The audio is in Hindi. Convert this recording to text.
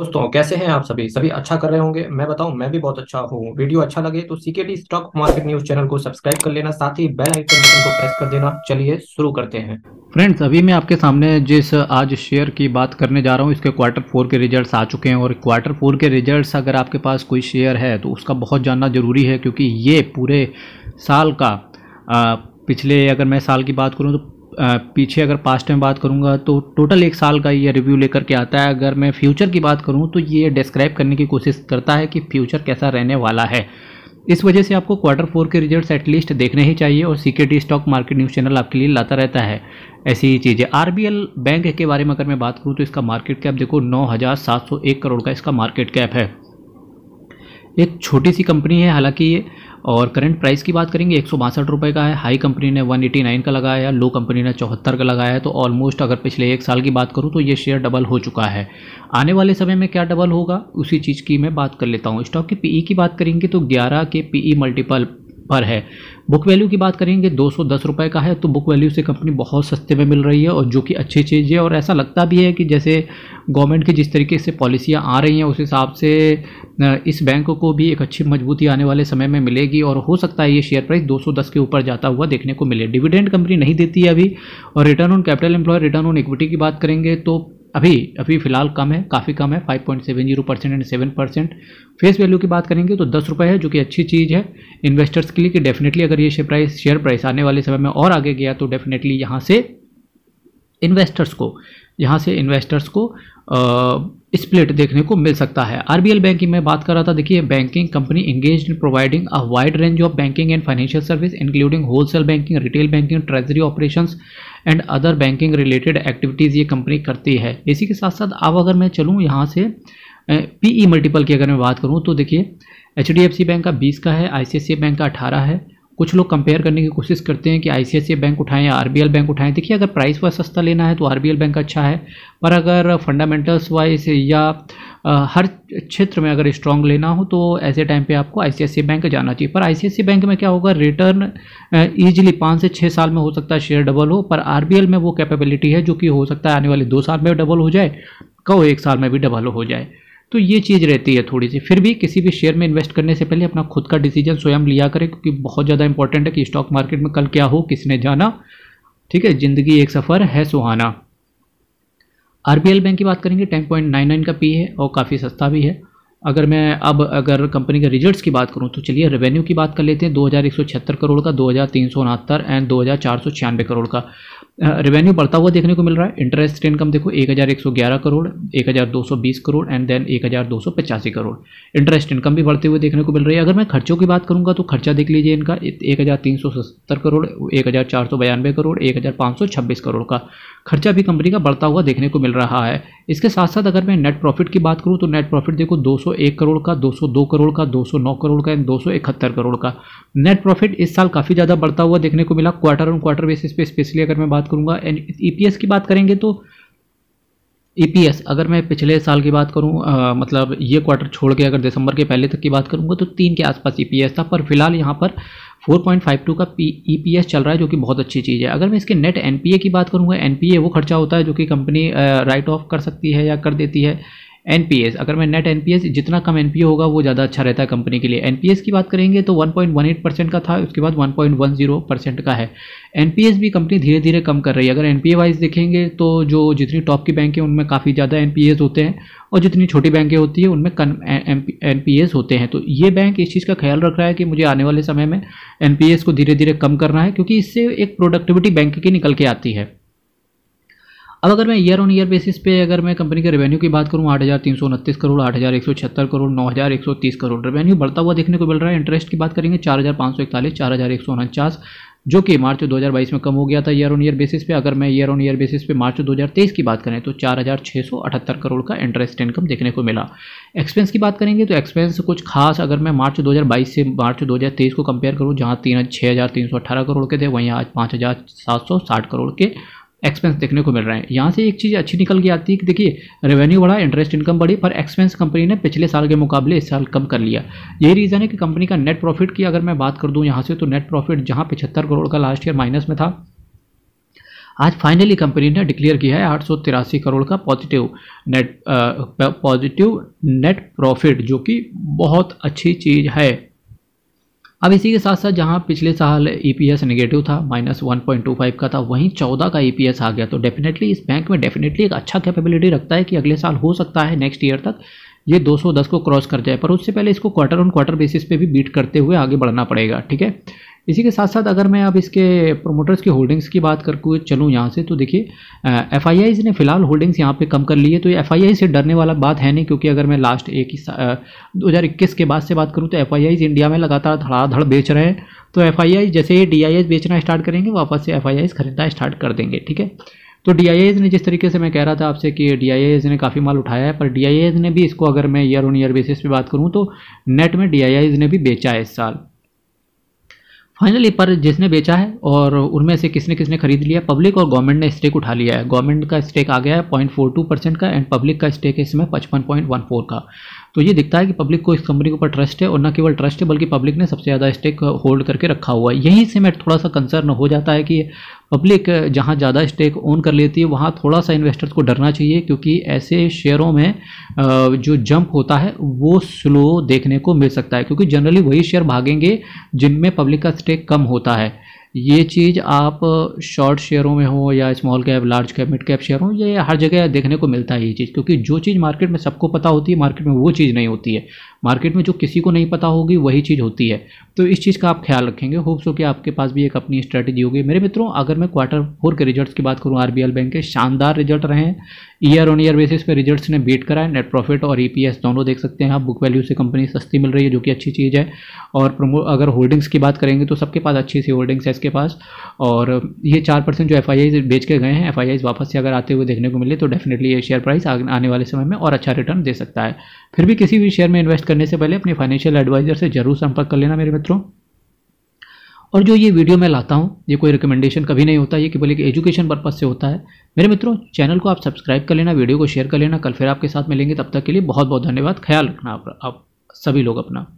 दोस्तों कैसे हैं आप सभी सभी अच्छा कर रहे होंगे मैं बताऊं मैं भी बहुत अच्छा हूं वीडियो अच्छा लगे तो CKD stock market news channel को सब्सक्राइब कर लेना साथ ही बेल आइकन बटन को प्रेस कर देना चलिए शुरू करते हैं फ्रेंड्स अभी मैं आपके सामने जिस आज शेयर की बात करने जा रहा हूँ इसके क्वार्टर फोर के रिजल्ट्स आ चुके हैं और क्वार्टर फोर के रिजल्ट्स अगर आपके पास कोई शेयर है तो उसका बहुत जानना जरूरी है क्योंकि ये पूरे साल का पिछले अगर मैं साल की बात करूँ तो पीछे अगर पास्ट में बात करूँगा तो टोटल एक साल का ये रिव्यू लेकर के आता है अगर मैं फ्यूचर की बात करूँ तो ये डिस्क्राइब करने की कोशिश करता है कि फ्यूचर कैसा रहने वाला है इस वजह से आपको क्वार्टर फोर के रिजल्ट्स एटलीस्ट देखने ही चाहिए और security stock market news channel आपके लिए लाता रहता है ऐसी ही चीज़ें आर बैंक के बारे में अगर मैं बात करूँ तो इसका मार्केट कैप देखो नौ करोड़ का इसका मार्केट कैप है एक छोटी सी कंपनी है हालांकि ये और करंट प्राइस की बात करेंगे एक सौ का है हाई कंपनी ने 189 का लगाया है लो कंपनी ने चौहत्तर का लगाया है तो ऑलमोस्ट अगर पिछले एक साल की बात करूँ तो ये शेयर डबल हो चुका है आने वाले समय में क्या डबल होगा उसी चीज़ की मैं बात कर लेता हूँ स्टॉक के पीई e की बात करेंगे तो 11 के पीई मल्टीपल e पर है बुक वैल्यू की बात करेंगे दो सौ दस रुपये का है तो बुक वैल्यू से कंपनी बहुत सस्ते में मिल रही है और जो कि अच्छी चीज़ है और ऐसा लगता भी है कि जैसे गवर्नमेंट की जिस तरीके से पॉलिसियाँ आ रही हैं उस हिसाब से इस बैंक को भी एक अच्छी मजबूती आने वाले समय में मिलेगी और हो सकता है ये शेयर प्राइस दो के ऊपर जाता हुआ देखने को मिले डिविडेंड कंपनी नहीं देती है अभी और return on capital employ return on equity की बात करेंगे तो अभी अभी फिलहाल कम है काफ़ी कम है 5.70 percent and seven percent face value की बात करेंगे तो दस रुपये है जो कि अच्छी चीज़ है इन्वेस्टर्स के लिए कि डेफिनेटली अगर ये शेयर प्राइस शेयर प्राइस आने वाले समय में और आगे गया तो डेफिनेटली यहाँ से इन्वेस्टर्स को यहाँ से इन्वेस्टर्स को स्प्लिट देखने को मिल सकता है आरबीएल बैंक की मैं बात कर रहा था देखिए banking company engage in providing a wide range of banking and financial service including wholesale banking retail banking treasury operations and other banking related activities ये कंपनी करती है इसी के साथ साथ अब अगर मैं चलूँ यहाँ से पी ई मल्टीपल की अगर मैं बात करूँ तो देखिए H D F C bank का बीस का है आई सी आई सी आई बैंक का अठारह है कुछ लोग कंपेयर करने की कोशिश करते हैं कि आई बैंक उठाएं या आर बैंक उठाएं देखिए अगर प्राइस वाइज सस्ता लेना है तो आर बैंक अच्छा है पर अगर फंडामेंटल्स वाइज या हर क्षेत्र में अगर स्ट्रांग लेना हो तो ऐसे टाइम पे आपको आई बैंक जाना चाहिए पर आई बैंक में क्या होगा रिटर्न ईजिली पाँच से छः साल में हो सकता है शेयर डबल हो पर आर में वो कैपेबिलिटी है जो कि हो सकता है आने वाले दो साल में डबल हो जाए कहो एक साल में भी डबल हो जाए तो ये चीज़ रहती है थोड़ी सी फिर भी किसी भी शेयर में इन्वेस्ट करने से पहले अपना खुद का डिसीजन स्वयं लिया करें क्योंकि बहुत ज़्यादा इंपॉर्टेंट है कि स्टॉक मार्केट में कल क्या हो किसने जाना ठीक है ज़िंदगी एक सफ़र है सुहाना आर बैंक की बात करेंगे टेन पॉइंट नाइन नाइन का पी है और काफ़ी सस्ता भी है अगर मैं अब अगर कंपनी के रिजल्ट्स की बात करूं तो चलिए रेवेन्यू की बात कर लेते हैं दो हज़ार एक सौ छिहत्तर करोड़ का दो हज़ार तीन सौ उनहत्तर एंड दो हज़ार चार सौ छियानवे करोड़ का रेवेन्यू बढ़ता हुआ देखने को मिल रहा है इंटरेस्ट इनकम देखो 1111 करोड़ 1220 करोड़ एंड देन एक करोड़ इंटरेस्ट इनकम भी बढ़ते हुए देखने को मिल रही है अगर मैं खर्चों की बात करूंगा तो खर्चा देख लीजिए इनका 1370 करोड़ 1492 करोड़ 1526 करोड़ का खर्चा भी कंपनी का बढ़ता हुआ देखने को मिल रहा है इसके साथ साथ अगर मैं नेट प्रॉफिट की बात करूँ तो नेट प्रॉफिट देखो दो करोड़ का दो करोड़ का दो करोड़ का एंड दो करोड़ का नेट प्रॉफिट इस साल काफ़ी ज़्यादा बढ़ता हुआ देखने को मिला क्वार्टर ऑन क्वार्टर बेसिस पर स्पेशली अगर मैं बात करूंगा एंड ईपीएस e की बात करेंगे तो ईपीएस e अगर मैं पिछले साल की बात आ, मतलब ये क्वार्टर छोड़ के अगर दिसंबर के पहले तक की बात करूंगा तो तीन के आसपास ईपीएस e था पर फिलहाल यहां पर 4.52 का ईपीएस चल रहा है जो कि बहुत अच्छी चीज़ है अगर मैं इसके नेट एनपीए की बात करूंगा एनपीए वो खर्चा होता है जो कि कंपनी राइट ऑफ कर सकती है या कर देती है एन अगर मैं नेट एन जितना कम एन होगा वो ज़्यादा अच्छा रहता है कंपनी के लिए एन की बात करेंगे तो 1.18 परसेंट का था उसके बाद 1.10 परसेंट का है एन भी कंपनी धीरे धीरे कम कर रही है अगर एन वाइज देखेंगे तो जो जितनी टॉप की बैंक है उनमें काफ़ी ज़्यादा एन होते हैं और जितनी छोटी बैंकें होती है उनमें कम एन होते हैं तो ये बैंक इस चीज़ का ख्याल रख रहा है कि मुझे आने वाले समय में एन को धीरे धीरे कम करना है क्योंकि इससे एक प्रोडक्टिविटी बैंक की निकल के आती है अब अगर मैं ईयर ऑन ईयर बेसिस पे अगर मैं कंपनी के रेवेन्यू की बात करूँ आठ हज़ार तीन सौ उनतीस करोड़ आठ हज़ार एक सौ छिहत्तर करोड़ नौ हज़ार एक सौ तीस करोड़ रेवेन्यू बढ़ता हुआ देखने को मिल रहा है इंटरेस्ट की बात करेंगे चार हज़ार पाँच सौ इकतालीस चार हज़ार एक सौ उनचास जो कि मार्च 2022 में कम हो गया था ईयर ऑन ईयर बेसिस पे अगर मैं ईयर ऑन ईयर बेसिस पे मार्च 2023 की बात करें तो चार करोड़ का इंटरेस्ट इनकम देखने को मिला एक्सपेंस की बात करेंगे तो एक्सपेंस कुछ खास अगर मैं मार्च 2022 से मार्च 2023 को कंपेयर करूँ जहाँ तीन छः करोड़ के थे वहीं आज पाँच करोड़ के एक्सपेंस देखने को मिल रहा है यहाँ से एक चीज़ अच्छी निकल के आती है कि देखिए रेवेन्यू बढ़ा इंटरेस्ट इनकम बढ़ी पर एक्सपेंस कंपनी ने पिछले साल के मुकाबले इस साल कम कर लिया यही रीज़न है कि कंपनी का नेट प्रॉफिट की अगर मैं बात कर दूँ यहाँ से तो नेट प्रॉफिट जहाँ पिछहत्तर करोड़ का लास्ट ईयर माइनस में था आज फाइनली कंपनी ने डिक्लेयर किया है आठ करोड़ का positive net positive net profit जो कि बहुत अच्छी चीज़ है अब इसी के साथ साथ जहां पिछले साल ईपीएस e नेगेटिव था minus one point two five का था वहीं चौदह का ईपीएस e आ गया तो डेफिनेटली इस बैंक में डेफिनेटली एक अच्छा कैपेबिलिटी रखता है कि अगले साल हो सकता है नेक्स्ट ईयर तक ये 210 को क्रॉस कर जाए पर उससे पहले इसको क्वार्टर ऑन क्वार्टर बेसिस पे भी बीट करते हुए आगे बढ़ना पड़ेगा ठीक है इसी के साथ साथ अगर मैं अब इसके प्रोमोटर्स की होल्डिंग्स की बात करके चलूँ यहाँ से तो देखिए एफ ने फिलहाल होल्डिंग्स यहाँ पे कम कर ली है तो एफ से डरने वाला बात है नहीं क्योंकि अगर मैं लास्ट एक ही दो हज़ार इक्कीस के बाद से बात करूँ तो एफ इंडिया में लगातार धड़ाधड़ बेच रहे हैं तो एफ जैसे ही डी बेचना स्टार्ट करेंगे वापस से एफ खरीदना स्टार्ट कर देंगे ठीक है तो डी ने जिस तरीके से मैं कह रहा था आपसे कि डी ने काफ़ी माल उठाया है पर डी ने भी इसको अगर मैं ईयर ऑन ईयर बेसिस पे बात करूँ तो नेट में डी ने भी बेचा है इस साल फाइनली पर जिसने बेचा है और उनमें से किसने किसने खरीद लिया पब्लिक और गवर्नमेंट ने स्टेक उठा लिया है गवर्नमेंट का स्टेक आ गया है पॉइंट फोर टू परसेंट का एंड पब्लिक का स्टेक है इसमें पचपन पॉइंट वन फोर का तो ये दिखता है कि पब्लिक को इस कंपनी के ऊपर ट्रस्ट है और न केवल ट्रस्ट है बल्कि पब्लिक ने सबसे ज़्यादा स्टेक होल्ड करके रखा हुआ है यहीं से मैं थोड़ा सा कंसर्न हो जाता है कि पब्लिक uh, जहाँ ज़्यादा स्टेक ओन कर लेती है वहाँ थोड़ा सा इन्वेस्टर्स को डरना चाहिए क्योंकि ऐसे शेयरों में uh, जो जंप होता है वो स्लो देखने को मिल सकता है क्योंकि जनरली वही शेयर भागेंगे जिनमें पब्लिक का स्टेक कम होता है ये चीज़ आप शॉर्ट शेयरों में हो या small cap large cap mid cap share हो ये हर जगह देखने को मिलता है ये चीज़ क्योंकि जो चीज़ मार्केट में सबको पता होती है मार्केट में वो चीज़ नहीं होती है मार्केट में जो किसी को नहीं पता होगी वही चीज़ होती है तो इस चीज़ का आप ख्याल रखेंगे होप्स हो कि आपके पास भी एक अपनी स्ट्रैटेजी होगी मेरे मित्रों अगर मैं क्वार्टर फोर के रिजल्ट की बात करूँ आर बैंक के शानदार रिजल्ट रहे हैं ईयर ऑन ईयर बेसिस पर रिजल्ट ने बीट करा है नेट प्रॉफिट और ई e दोनों देख सकते हैं आप बुक वैल्यू से कंपनी सस्ती मिल रही है जो कि अच्छी चीज़ है और अगर होल्डिंग्स की बात करेंगे तो सबके पास अच्छी सी होल्डिंग्स है इसके पास और ये चार परसेंट जो एफ आई बेच के गए हैं एफ वापस से अगर आते हुए देखने को मिले तो डेफिनेटली ये शेयर प्राइस आने वाले समय में और अच्छा रिटर्न दे सकता है फिर भी किसी भी शेयर में इन्वेस्ट करने से पहले अपने फाइनेंशियल एडवाइजर से जरूर संपर्क कर लेना मेरे मित्रों और जो ये वीडियो मैं लाता हूँ ये कोई रिकमेंडेशन कभी नहीं होता ये केवल एक एजुकेशन पर्पज से होता है मेरे मित्रों चैनल को आप सब्सक्राइब कर लेना वीडियो को शेयर कर लेना कल फिर आपके साथ मिलेंगे तब तक के लिए बहुत बहुत धन्यवाद ख्याल रखना आप, आप सभी लोग अपना